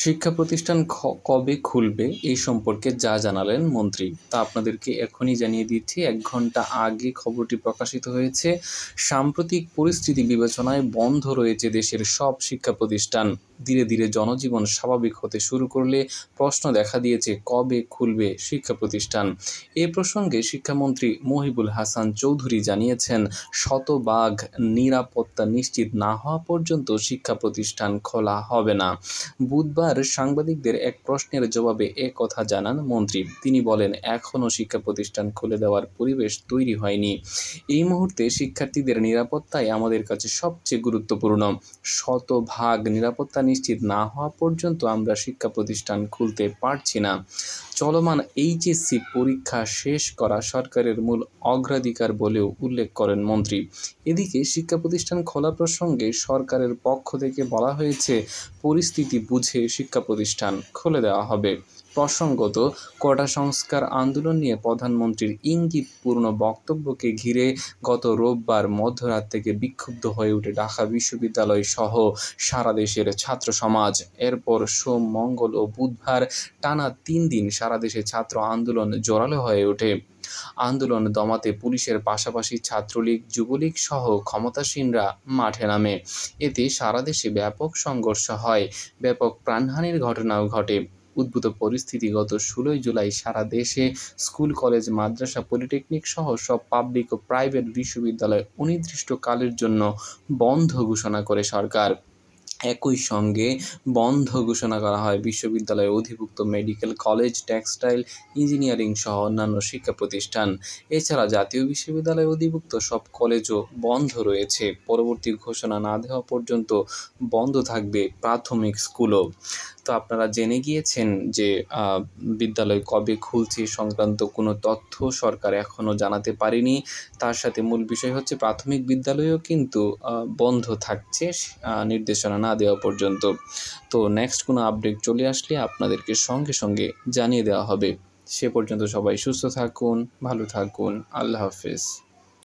শিক্ষা প্রতিষ্ঠান কবে খুলবে এই সম্পর্কে যা জানালেন মন্ত্রী তা আপনাদেরকে এখনই জানিয়ে দিচ্ছি এক ঘন্টা আগে খবরটি প্রকাশিত হয়েছে সাম্প্রতিক পরিস্থিতি বিবেচনায় বন্ধ রয়েছে দেশের সব শিক্ষা প্রতিষ্ঠান ধীরে ধীরে জনজীবন স্বাভাবিক হতে শুরু করলে প্রশ্ন দেখা দিয়েছে কবে খুলবে শিক্ষা প্রতিষ্ঠান এ প্রসঙ্গে শিক্ষামন্ত্রী মহিবুল হাসান চৌধুরী জানিয়েছেন শতবাঘ নিরাপত্তা নিশ্চিত না হওয়া পর্যন্ত শিক্ষা প্রতিষ্ঠান খোলা হবে না বুধবার বুধবার সাংবাদিকদের এক প্রশ্নের জবাবে এ কথা জানান মন্ত্রী তিনি বলেন এখনও শিক্ষা প্রতিষ্ঠান খুলে দেওয়ার পরিবেশ তৈরি হয়নি এই মুহূর্তে শিক্ষার্থীদের নিরাপত্তাই আমাদের কাছে সবচেয়ে গুরুত্বপূর্ণ শতভাগ নিরাপত্তা নিশ্চিত না হওয়া পর্যন্ত আমরা শিক্ষা প্রতিষ্ঠান খুলতে পারছি না চলমান এইচএসসি পরীক্ষা শেষ করা সরকারের মূল অগ্রাধিকার বলেও উল্লেখ করেন মন্ত্রী এদিকে শিক্ষা প্রতিষ্ঠান খোলা প্রসঙ্গে সরকারের পক্ষ থেকে বলা হয়েছে পরিস্থিতি বুঝে শিক্ষা প্রতিষ্ঠান খুলে দেওয়া হবে প্রসঙ্গত কোটা সংস্কার আন্দোলন নিয়ে প্রধানমন্ত্রীর ইঙ্গিতপূর্ণ বক্তব্যকে ঘিরে গত রোববার মধ্যরাত থেকে বিক্ষুব্ধ হয়ে উঠে ঢাকা বিশ্ববিদ্যালয় সহ সারা দেশের ছাত্র সমাজ এরপর সোম মঙ্গল ও বুধবার টানা তিন দিন সারা দেশে ছাত্র আন্দোলন জোরালো হয়ে ওঠে আন্দোলন দমাতে পুলিশের পাশাপাশি ছাত্রলীগ যুবলীগ সহ ক্ষমতাসীনরা মাঠে নামে এতে সারা দেশে ব্যাপক সংঘর্ষ হয় ব্যাপক প্রাণহানির ঘটনাও ঘটে উদ্ভূত পরিস্থিতি গত ষোলোই জুলাই সারা দেশে স্কুল কলেজ মাদ্রাসা পলিটেকনিক সহ সব পাবলিক ও প্রাইভেট বিশ্ববিদ্যালয় অনির্দিষ্টকালের জন্য বন্ধ ঘোষণা করে সরকার একই সঙ্গে বন্ধ ঘোষণা করা হয় বিশ্ববিদ্যালয়ে অধিভুক্ত মেডিকেল কলেজ টেক্সটাইল ইঞ্জিনিয়ারিং সহ অন্যান্য শিক্ষা প্রতিষ্ঠান এছাড়া জাতীয় বিশ্ববিদ্যালয়ে অধিভুক্ত সব কলেজও বন্ধ রয়েছে পরবর্তী ঘোষণা না দেওয়া পর্যন্ত বন্ধ থাকবে প্রাথমিক স্কুলও তো আপনারা জেনে গিয়েছেন যে বিদ্যালয় কবে খুলছে সংক্রান্ত কোনো তথ্য সরকার এখনও জানাতে পারেনি তার সাথে মূল বিষয় হচ্ছে প্রাথমিক বিদ্যালয়ও কিন্তু বন্ধ থাকছে নির্দেশনা না না দেওয়া পর্যন্ত তো নেক্সট কোনো আপডেট চলে আসলে আপনাদেরকে সঙ্গে সঙ্গে জানিয়ে দেওয়া হবে সে পর্যন্ত সবাই সুস্থ থাকুন ভালো থাকুন আল্লাহ হাফেজ